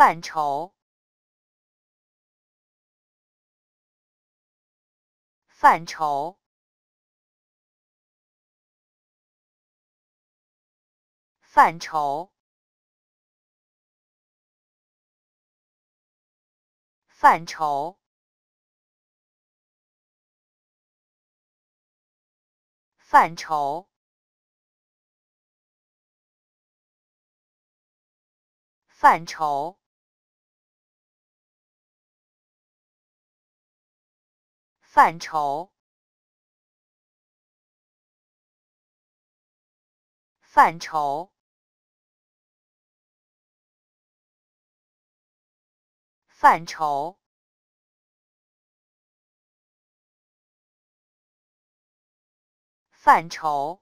范畴，范畴，范畴，范畴，范畴，范畴。范畴，范畴，范畴，范畴。